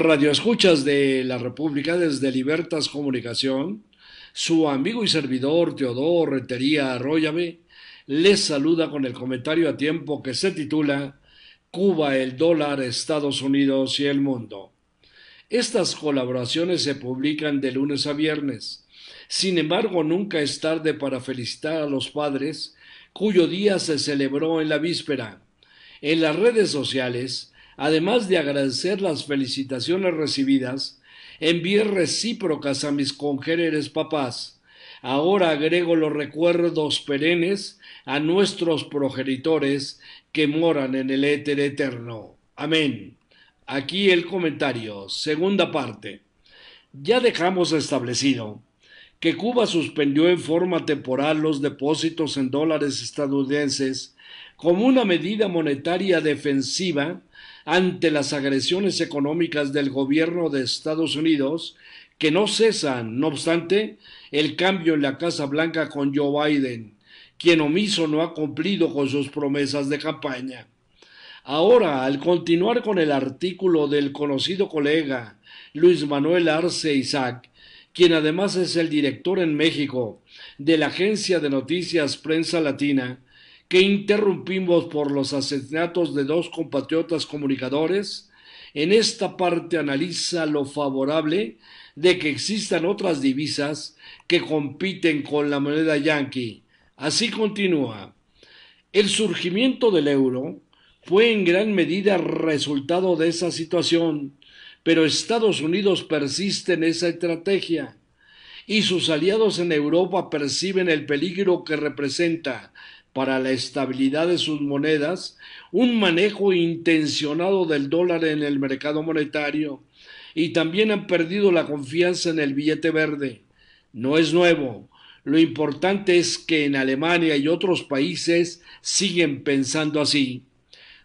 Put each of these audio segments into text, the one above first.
radioescuchas de la República desde Libertas Comunicación, su amigo y servidor Teodoro retería Arroyave les saluda con el comentario a tiempo que se titula Cuba, el dólar, Estados Unidos y el mundo. Estas colaboraciones se publican de lunes a viernes. Sin embargo, nunca es tarde para felicitar a los padres cuyo día se celebró en la víspera. En las redes sociales, además de agradecer las felicitaciones recibidas, envié recíprocas a mis congéneres papás. Ahora agrego los recuerdos perennes a nuestros progenitores que moran en el éter eterno. Amén. Aquí el comentario, segunda parte. Ya dejamos establecido que Cuba suspendió en forma temporal los depósitos en dólares estadounidenses como una medida monetaria defensiva ante las agresiones económicas del gobierno de Estados Unidos, que no cesan, no obstante, el cambio en la Casa Blanca con Joe Biden, quien omiso no ha cumplido con sus promesas de campaña. Ahora, al continuar con el artículo del conocido colega Luis Manuel Arce Isaac, quien además es el director en México de la agencia de noticias Prensa Latina, que interrumpimos por los asesinatos de dos compatriotas comunicadores, en esta parte analiza lo favorable de que existan otras divisas que compiten con la moneda Yankee. Así continúa. El surgimiento del euro fue en gran medida resultado de esa situación, pero Estados Unidos persiste en esa estrategia y sus aliados en Europa perciben el peligro que representa para la estabilidad de sus monedas, un manejo intencionado del dólar en el mercado monetario y también han perdido la confianza en el billete verde. No es nuevo. Lo importante es que en Alemania y otros países siguen pensando así.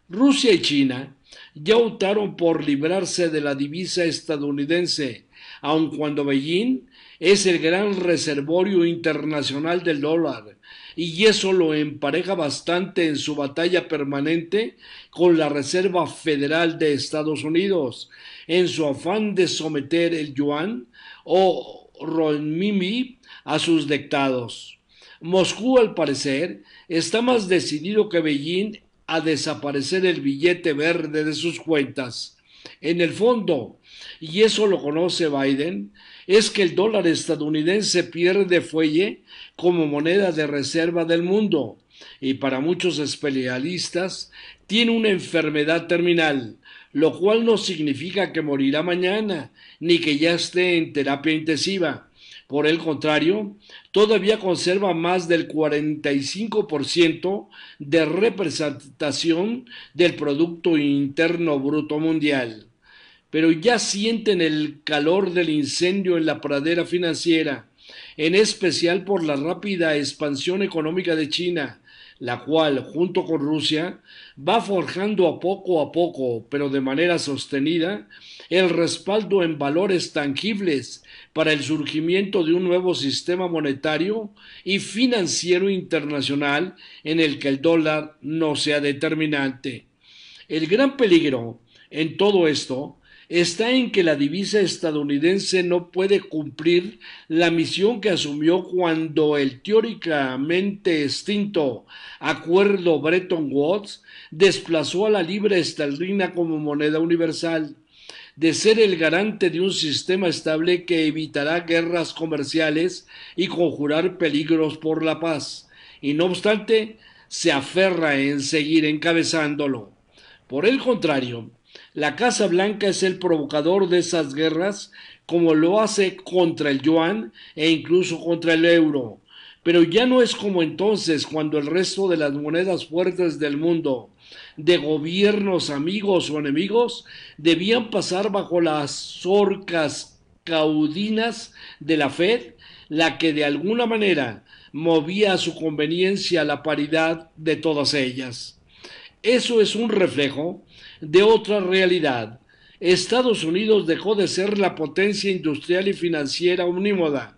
Rusia y China ya optaron por librarse de la divisa estadounidense, aun cuando Beijing es el gran reservorio internacional del dólar y eso lo empareja bastante en su batalla permanente con la Reserva Federal de Estados Unidos, en su afán de someter el yuan o ronmimi a sus dictados. Moscú, al parecer, está más decidido que Beijing a desaparecer el billete verde de sus cuentas. En el fondo, y eso lo conoce Biden, es que el dólar estadounidense pierde fuelle como moneda de reserva del mundo y para muchos especialistas tiene una enfermedad terminal, lo cual no significa que morirá mañana ni que ya esté en terapia intensiva. Por el contrario, todavía conserva más del 45% de representación del Producto Interno Bruto Mundial pero ya sienten el calor del incendio en la pradera financiera, en especial por la rápida expansión económica de China, la cual, junto con Rusia, va forjando a poco a poco, pero de manera sostenida, el respaldo en valores tangibles para el surgimiento de un nuevo sistema monetario y financiero internacional en el que el dólar no sea determinante. El gran peligro en todo esto está en que la divisa estadounidense no puede cumplir la misión que asumió cuando el teóricamente extinto acuerdo Bretton Woods desplazó a la libra esterlina como moneda universal de ser el garante de un sistema estable que evitará guerras comerciales y conjurar peligros por la paz, y no obstante se aferra en seguir encabezándolo. Por el contrario, la Casa Blanca es el provocador de esas guerras, como lo hace contra el yuan e incluso contra el euro. Pero ya no es como entonces, cuando el resto de las monedas fuertes del mundo, de gobiernos amigos o enemigos, debían pasar bajo las orcas caudinas de la Fed, la que de alguna manera movía a su conveniencia la paridad de todas ellas. Eso es un reflejo de otra realidad. Estados Unidos dejó de ser la potencia industrial y financiera omnímoda.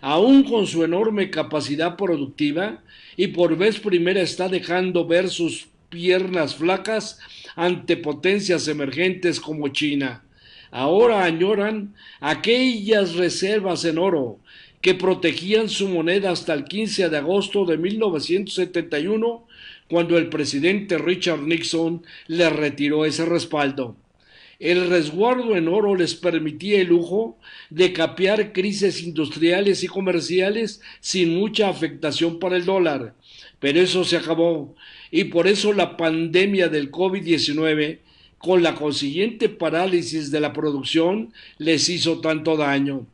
Aún con su enorme capacidad productiva, y por vez primera está dejando ver sus piernas flacas ante potencias emergentes como China. Ahora añoran aquellas reservas en oro que protegían su moneda hasta el 15 de agosto de 1971 cuando el presidente Richard Nixon le retiró ese respaldo. El resguardo en oro les permitía el lujo de capear crisis industriales y comerciales sin mucha afectación para el dólar. Pero eso se acabó y por eso la pandemia del COVID-19 con la consiguiente parálisis de la producción les hizo tanto daño.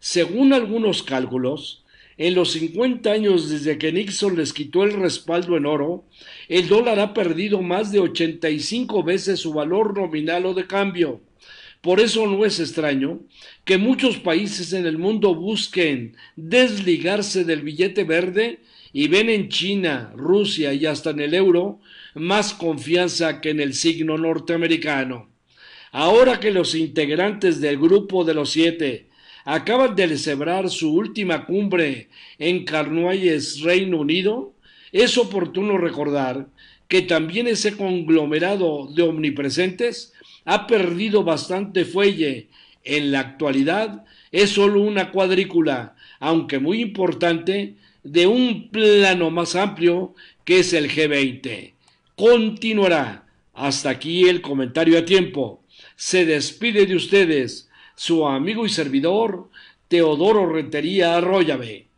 Según algunos cálculos, en los 50 años desde que Nixon les quitó el respaldo en oro, el dólar ha perdido más de 85 veces su valor nominal o de cambio. Por eso no es extraño que muchos países en el mundo busquen desligarse del billete verde y ven en China, Rusia y hasta en el euro más confianza que en el signo norteamericano. Ahora que los integrantes del grupo de los siete acaban de celebrar su última cumbre en Carnoyes, Reino Unido, es oportuno recordar que también ese conglomerado de omnipresentes ha perdido bastante fuelle. En la actualidad es solo una cuadrícula, aunque muy importante, de un plano más amplio que es el G20. Continuará. Hasta aquí el comentario a tiempo. Se despide de ustedes su amigo y servidor Teodoro Rentería Arroyave.